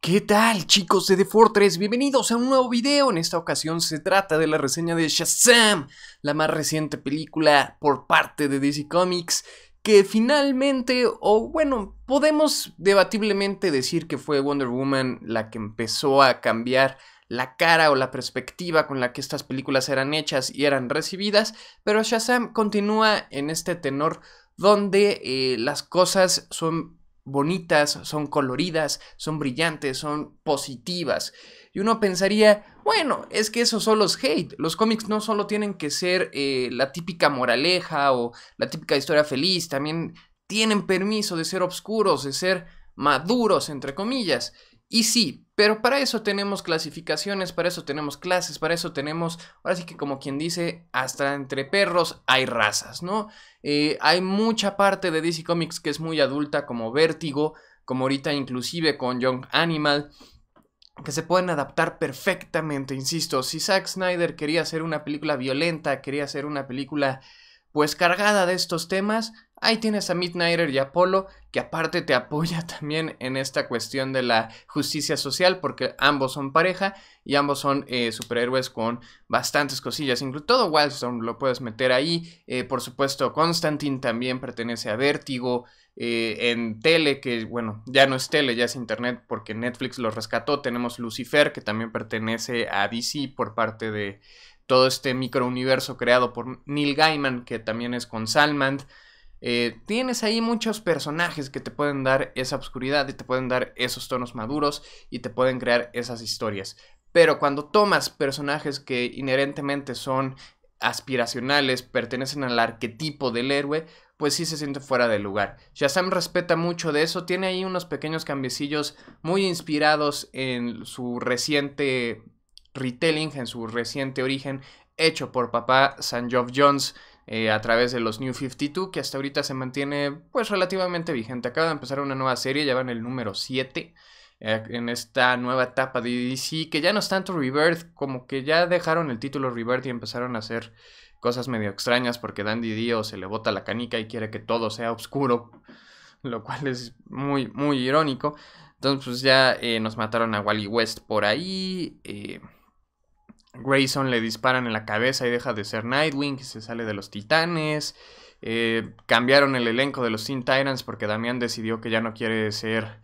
¿Qué tal chicos de The Fortress? Bienvenidos a un nuevo video. En esta ocasión se trata de la reseña de Shazam, la más reciente película por parte de DC Comics, que finalmente, o bueno, podemos debatiblemente decir que fue Wonder Woman la que empezó a cambiar la cara o la perspectiva con la que estas películas eran hechas y eran recibidas, pero Shazam continúa en este tenor donde eh, las cosas son bonitas, son coloridas, son brillantes, son positivas. Y uno pensaría, bueno, es que eso solo es hate. Los cómics no solo tienen que ser eh, la típica moraleja o la típica historia feliz, también tienen permiso de ser oscuros, de ser maduros, entre comillas. Y sí, pero para eso tenemos clasificaciones, para eso tenemos clases, para eso tenemos, ahora sí que como quien dice, hasta entre perros hay razas, ¿no? Eh, hay mucha parte de DC Comics que es muy adulta, como Vértigo, como ahorita inclusive con Young Animal, que se pueden adaptar perfectamente, insisto, si Zack Snyder quería hacer una película violenta, quería hacer una película pues cargada de estos temas, Ahí tienes a Midnighter y Apolo, que aparte te apoya también en esta cuestión de la justicia social, porque ambos son pareja y ambos son eh, superhéroes con bastantes cosillas. Incluso todo Wildstorm lo puedes meter ahí. Eh, por supuesto, Constantine también pertenece a Vértigo. Eh, en tele, que bueno, ya no es tele, ya es internet, porque Netflix lo rescató. Tenemos Lucifer, que también pertenece a DC por parte de todo este microuniverso creado por Neil Gaiman, que también es con Salmand. Eh, tienes ahí muchos personajes que te pueden dar esa oscuridad y te pueden dar esos tonos maduros y te pueden crear esas historias. Pero cuando tomas personajes que inherentemente son aspiracionales, pertenecen al arquetipo del héroe, pues sí se siente fuera de lugar. Shazam respeta mucho de eso, tiene ahí unos pequeños cambiecillos muy inspirados en su reciente retelling, en su reciente origen, hecho por papá San Sanjov Jones, eh, a través de los New 52, que hasta ahorita se mantiene pues relativamente vigente. Acaba de empezar una nueva serie, ya van el número 7, eh, en esta nueva etapa de DC, que ya no es tanto Rebirth, como que ya dejaron el título Rebirth y empezaron a hacer cosas medio extrañas porque Dandy Dio se le bota la canica y quiere que todo sea oscuro, lo cual es muy, muy irónico. Entonces pues ya eh, nos mataron a Wally West por ahí. Grayson le disparan en la cabeza y deja de ser Nightwing, se sale de los Titanes. Eh, cambiaron el elenco de los Teen Titans porque Damián decidió que ya no quiere ser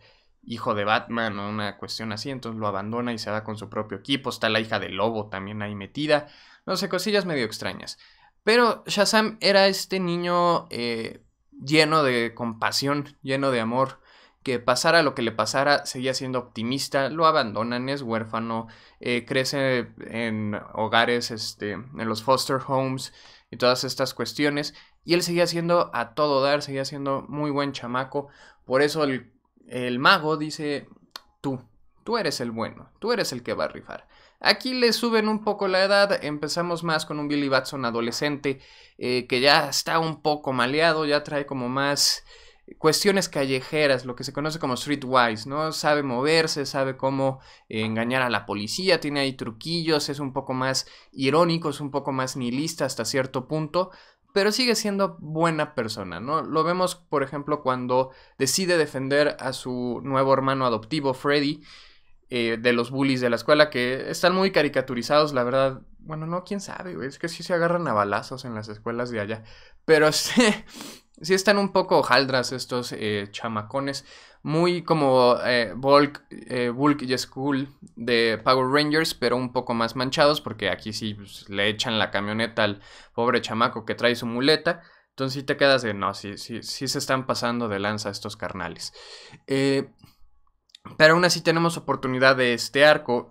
hijo de Batman o una cuestión así, entonces lo abandona y se va con su propio equipo. Está la hija de lobo también ahí metida. No sé, cosillas medio extrañas. Pero Shazam era este niño eh, lleno de compasión, lleno de amor, que pasara lo que le pasara, seguía siendo optimista, lo abandonan, es huérfano, eh, crece en hogares, este, en los foster homes y todas estas cuestiones. Y él seguía siendo a todo dar, seguía siendo muy buen chamaco. Por eso el, mago dice, tú, tú eres el bueno, tú eres el que va a rifar. Aquí le suben un poco la edad, empezamos más con un Billy Batson adolescente eh, que ya está un poco maleado, ya trae como más cuestiones callejeras, lo que se conoce como streetwise, ¿no? Sabe moverse, sabe cómo eh, engañar a la policía, tiene ahí truquillos, es un poco más irónico, es un poco más nihilista hasta cierto punto, pero sigue siendo buena persona, ¿no? Lo vemos, por ejemplo, cuando decide defender a su nuevo hermano adoptivo, Freddy, eh, de los bullies de la escuela, que están muy caricaturizados, la verdad. Bueno, no, quién sabe, güey. Es que sí se agarran a balazos en las escuelas de allá. Pero sí. Sí están un poco jaldras estos eh, chamacones. Muy como eh, eh, Bulk, y Skull de Power Rangers, pero un poco más manchados porque aquí sí pues, le echan la camioneta al pobre chamaco que trae su muleta. Entonces sí te quedas de, no, sí, sí, sí se están pasando de lanza estos carnales. pero aún así tenemos oportunidad de este arco.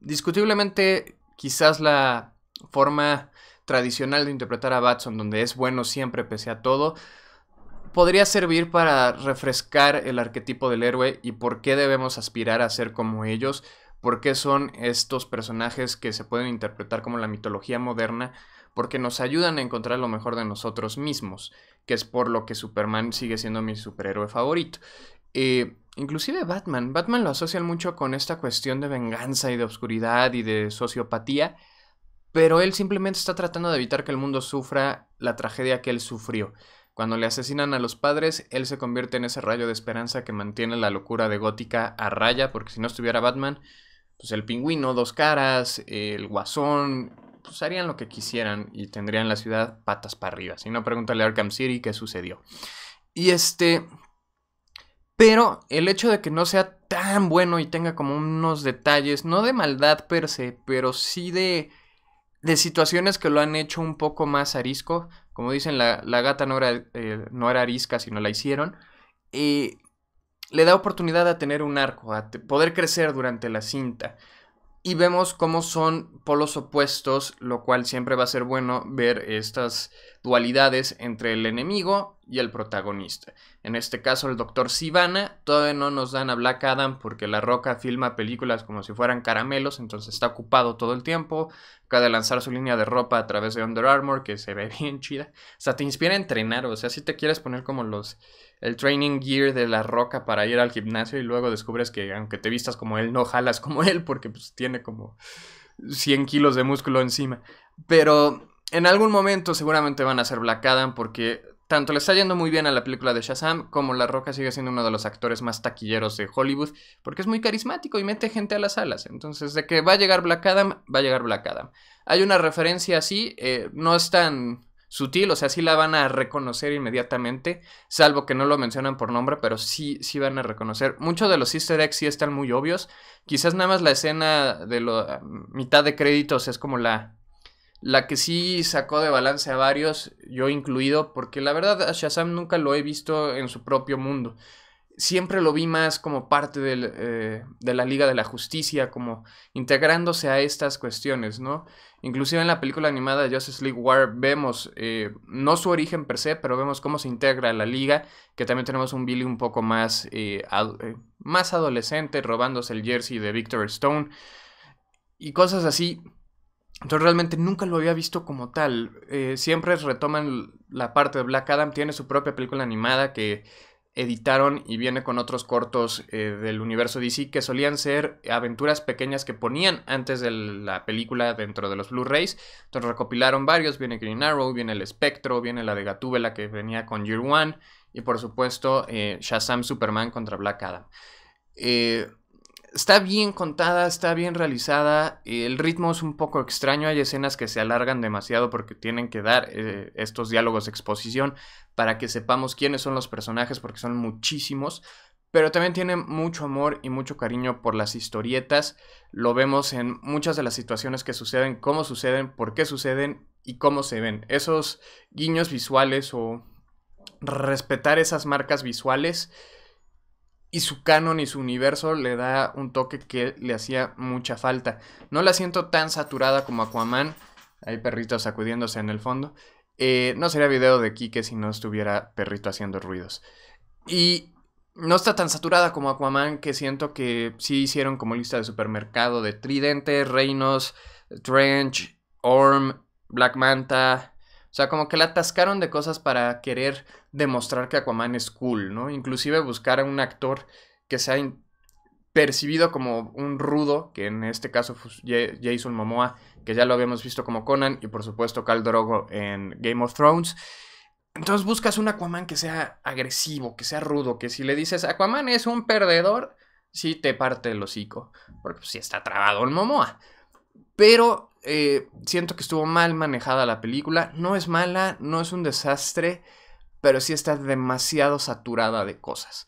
discutiblemente quizás la forma tradicional de interpretar a Batson, donde es bueno siempre pese a todo, podría servir para refrescar el arquetipo del héroe y por qué debemos aspirar a ser como ellos, por qué son estos personajes que se pueden interpretar como la mitología moderna, porque nos ayudan a encontrar lo mejor de nosotros mismos, que es por lo que Superman sigue siendo mi superhéroe favorito. Eh, inclusive Batman, Batman lo asocian mucho con esta cuestión de venganza y de oscuridad y de sociopatía, pero él simplemente está tratando de evitar que el mundo sufra la tragedia que él sufrió. Cuando le asesinan a los padres, él se convierte en ese rayo de esperanza que mantiene la locura de Gótica a raya, porque si no estuviera Batman, pues el pingüino, dos caras, el guasón, pues harían lo que quisieran y tendrían la ciudad patas para arriba. Si no, pregúntale a Arkham City qué sucedió. Y este... Pero el hecho de que no sea tan bueno y tenga como unos detalles, no de maldad per se, pero sí de de situaciones que lo han hecho un poco más arisco. Como dicen, la, gata no era, eh, no arisca, sino la hicieron. y eh, le da oportunidad a tener un arco, a poder crecer durante la cinta. Y vemos cómo son polos opuestos, lo cual siempre va a ser bueno ver estas dualidades entre el enemigo y el protagonista. En este caso, el Doctor Sivana. Todavía no nos dan a Black Adam porque La Roca filma películas como si fueran caramelos, entonces está ocupado todo el tiempo. Acaba de lanzar su línea de ropa a través de Under Armour, que se ve bien chida. O sea, te inspira a entrenar, o sea, si te quieres poner como los... El training gear de la roca para ir al gimnasio y luego descubres que aunque te vistas como él, no jalas como él porque pues tiene como 100 kilos de músculo encima. Pero en algún momento seguramente van a ser Black Adam porque tanto le está yendo muy bien a la película de Shazam, como La Roca sigue siendo uno de los actores más taquilleros de Hollywood, porque es muy carismático y mete gente a las alas, Entonces, de que va a llegar Black Adam, va a llegar Black Adam. Hay una referencia así, eh, no es tan sutil, o sea, sí la van a reconocer inmediatamente, salvo que no lo mencionan por nombre, pero sí, sí van a reconocer. Muchos de los easter eggs sí están muy obvios, quizás nada más la escena de la ah, mitad de créditos es como la la que sí sacó de balance a varios, yo incluido, porque la verdad a Shazam nunca lo he visto en su propio mundo. Siempre lo vi más como parte eh, de la Liga de la Justicia, como integrándose a estas cuestiones, ¿no? Inclusive en la película animada Justice League War vemos, eh, no su origen per se, pero vemos cómo se integra a la liga, que también tenemos un Billy un poco más, eh, más adolescente, robándose el jersey de Victor Stone y cosas así entonces realmente nunca lo había visto como tal. Eh, siempre retoman la parte de Black Adam, tiene su propia película animada que editaron y viene con otros cortos eh, del universo DC que solían ser aventuras pequeñas que ponían antes de la película dentro de los Blu-rays. Entonces recopilaron varios, viene Green Arrow, viene El Espectro, viene la de Gatúbela que venía con Year One y por supuesto eh, Shazam Superman contra Black Adam. Eh, está bien contada, está bien realizada. El ritmo es un poco extraño. Hay escenas que se alargan demasiado porque tienen que dar eh, estos diálogos de exposición para que sepamos quiénes son los personajes porque son muchísimos. Pero también tiene mucho amor y mucho cariño por las historietas. Lo vemos en muchas de las situaciones que suceden, cómo suceden, por qué suceden y cómo se ven. Esos guiños visuales o respetar esas marcas visuales y su canon y su universo le da un toque que le hacía mucha falta. No la siento tan saturada como Aquaman. Hay perritos sacudiéndose en el fondo. Eh, no sería video de Kike si no estuviera perrito haciendo ruidos. Y no está tan saturada como Aquaman, que siento que sí hicieron como lista de supermercado de Tridente, Reinos, Trench, Orm, Black Manta, o sea, como que la atascaron de cosas para querer demostrar que Aquaman es cool, ¿no? Inclusive buscar a un actor que sea percibido como un rudo, que en este caso fue Jason Momoa, que ya lo habíamos visto como Conan, y por supuesto Cal Drogo en Game of Thrones. Entonces buscas un Aquaman que sea agresivo, que sea rudo, que si le dices Aquaman es un perdedor, sí te parte el hocico, porque si pues está trabado el Momoa. Pero eh, siento que estuvo mal manejada la película. No es mala, no es un desastre, pero sí está demasiado saturada de cosas.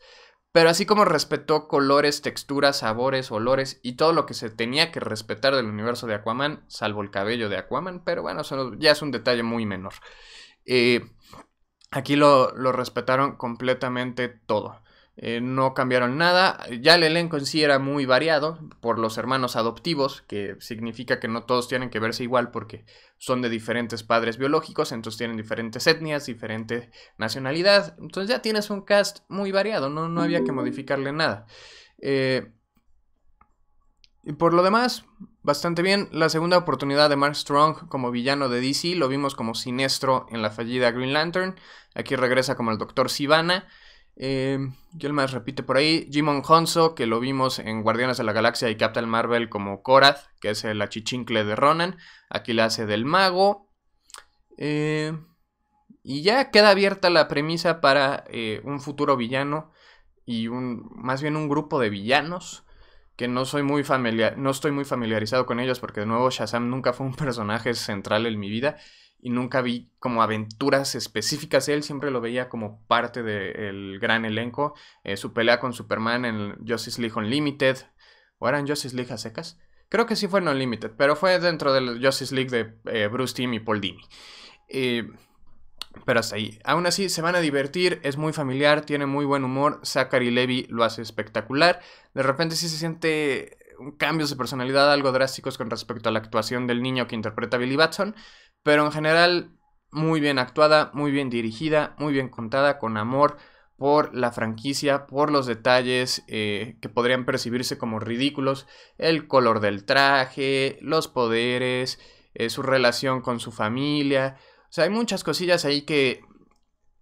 Pero así como respetó colores, texturas, sabores, olores y todo lo que se tenía que respetar del universo de Aquaman, salvo el cabello de Aquaman, pero bueno, ya es un detalle muy menor. Eh, aquí lo respetaron completamente todo. Eh, no cambiaron nada. Ya el elenco en sí era muy variado por los hermanos adoptivos, que significa que no todos tienen que verse igual porque son de diferentes padres biológicos, entonces tienen diferentes etnias, diferente nacionalidad. Entonces ya tienes un cast muy variado, no, había que modificarle nada. Eh, y por lo demás, bastante bien. La segunda oportunidad de Mark Strong como villano de DC lo vimos como siniestro en la fallida Green Lantern. Aquí regresa como el Dr. Sivana. Eh, yo el más repite por ahí. Jimon Honso, que lo vimos en Guardianes de la Galaxia y Captain Marvel como Korath, que es el achichincle de Ronan. Aquí la hace del mago. Eh, y ya queda abierta la premisa para eh, un futuro villano y un, más bien un grupo de villanos que no soy muy familiar, no estoy muy familiarizado con ellos porque de nuevo Shazam nunca fue un personaje central en mi vida y nunca vi como aventuras específicas. Él siempre lo veía como parte del gran elenco. Eh, su pelea con Superman en Justice League Unlimited. ¿O eran Justice League a secas? Creo que sí fue en Unlimited, pero fue dentro del Justice League de eh, Bruce Timm y Paul Dini. Eh, pero hasta ahí. Aún así, se van a divertir, es muy familiar, tiene muy buen humor. Zachary Levy lo hace espectacular. De repente sí se siente cambios de personalidad algo drásticos con respecto a la actuación del niño que interpreta Billy Batson. Pero en general, muy bien actuada, muy bien dirigida, muy bien contada, con amor por la franquicia, por los detalles eh, que podrían percibirse como ridículos, el color del traje, los poderes, eh, su relación con su familia. O sea, hay muchas cosillas ahí que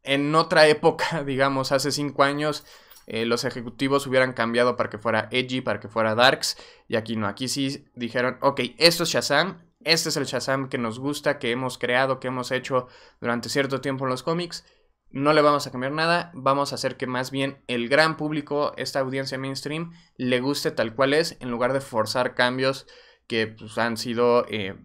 en otra época, digamos, hace cinco años, eh, los ejecutivos hubieran cambiado para que fuera edgy, para que fuera darks, y aquí no, aquí sí dijeron, ok, esto es Shazam, este es el Shazam que nos gusta, que hemos creado, que hemos hecho durante cierto tiempo en los cómics. No le vamos a cambiar nada, vamos a hacer que más bien el gran público, esta audiencia mainstream, le guste tal cual es, en lugar de forzar cambios que pues, han sido eh,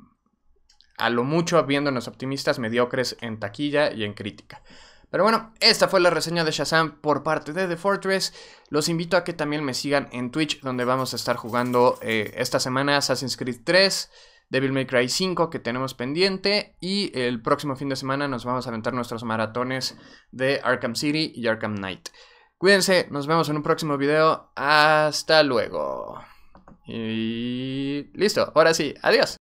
a lo mucho, viéndonos optimistas, mediocres en taquilla y en crítica. Pero bueno, esta fue la reseña de Shazam por parte de The Fortress. Los invito a que también me sigan en Twitch, donde vamos a estar jugando eh, esta semana Assassin's Creed 3. Devil May Cry 5 que tenemos pendiente y el próximo fin de semana nos vamos a aventar nuestros maratones de Arkham City y Arkham Knight. Cuídense, nos vemos en un próximo video. Hasta luego. Y listo, ahora sí, adiós.